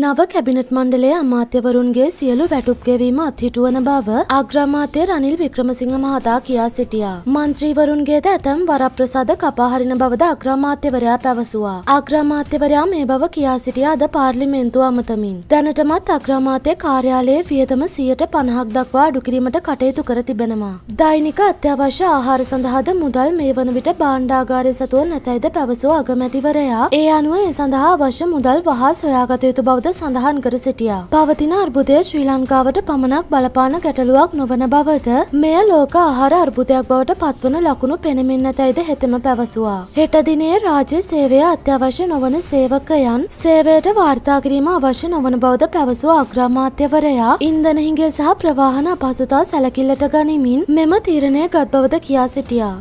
නව කැබිනට් මණ්ඩලය අමාත්‍යවරුන්ගේ සියලු වැටුප් ගෙවීම අත්හිටුවන බව අග්‍රාමාත්‍ය රනිල් වික්‍රමසිංහ මහතා කියා සිටියා. මන්ත්‍රීවරුන්ගේද ඇතැම් වරප්‍රසාද කපාහරින බවද අග්‍රාමාත්‍යවරයා පැවසුවා. අග්‍රාමාත්‍යවරයා මේ බව කියා සිටියා අද පාර්ලිමේන්තුව අමතමින්. දැනටමත් අග්‍රාමාත්‍ය කාර්යාලයේ වියදම සියයට පණහක් දක්වා අඩුකිරීමට කටයුතු කර තිබෙනවා. දෛනික අත්‍යවශ්‍ය ආහාර සඳහාද මුදල් මේ වන විට භාණ්ඩාගාරය සතුව නැතැයිද පැවසූ අගමැතිවරයා ඒ අනුව ඒ සඳහා අවශ්‍ය මුදල් වහා සොයාගත යුතු බව බවද සඳහන් කර සිටියා. පවතින අර්බුදය ශ්‍රී ලංකාවට පමණක් බලපාන ගැටලුවක් නොවන බවද මෙය ලෝක ආහාර අර්බුදයක් බවට පත්වන ලකුණු පෙනෙමින්නතැයිද හෙතෙම පැවසුවා. හෙට දිනේ රාජ්‍ය සේවය අත්‍යවශ්‍ය නොවන සේවකයන් සේවයට වාර්තාකිරීම අවශ්‍ය නොවන බවද පැවසූ අග්‍රාමාත්‍යවරයා ඉන්දනහිගේ සහ ප්‍රවාහන අපහසුතා සැලකිල්ලට ගනිමින් මෙම තීරණය ගත් බවද කියා සිටියා.